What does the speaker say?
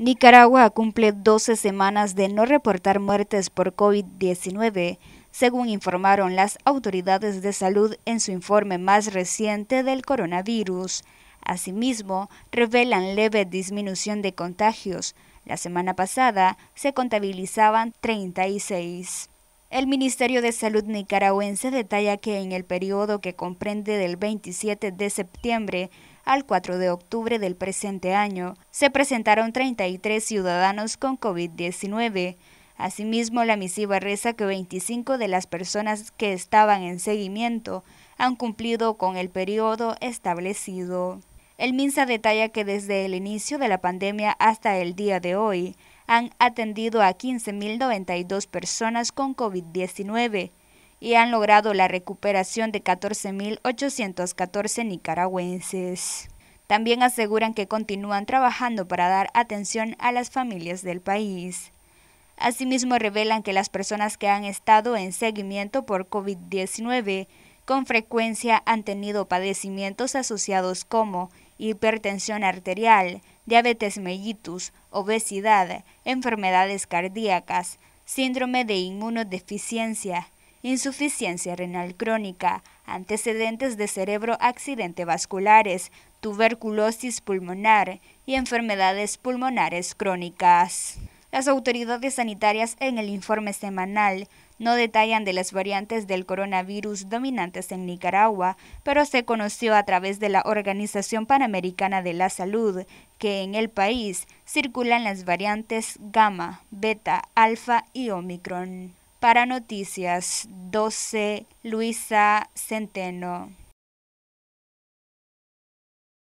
Nicaragua cumple 12 semanas de no reportar muertes por COVID-19, según informaron las autoridades de salud en su informe más reciente del coronavirus. Asimismo, revelan leve disminución de contagios. La semana pasada se contabilizaban 36. El Ministerio de Salud nicaragüense detalla que en el periodo que comprende del 27 de septiembre al 4 de octubre del presente año, se presentaron 33 ciudadanos con COVID-19. Asimismo, la misiva reza que 25 de las personas que estaban en seguimiento han cumplido con el periodo establecido. El MINSA detalla que desde el inicio de la pandemia hasta el día de hoy, han atendido a 15.092 personas con COVID-19 y han logrado la recuperación de 14.814 nicaragüenses. También aseguran que continúan trabajando para dar atención a las familias del país. Asimismo, revelan que las personas que han estado en seguimiento por COVID-19 con frecuencia han tenido padecimientos asociados como hipertensión arterial, diabetes mellitus, obesidad, enfermedades cardíacas, síndrome de inmunodeficiencia, insuficiencia renal crónica, antecedentes de cerebro accidente vasculares, tuberculosis pulmonar y enfermedades pulmonares crónicas. Las autoridades sanitarias en el informe semanal no detallan de las variantes del coronavirus dominantes en Nicaragua, pero se conoció a través de la Organización Panamericana de la Salud que en el país circulan las variantes gamma, beta, alfa y omicron. Para Noticias 12, Luisa Centeno.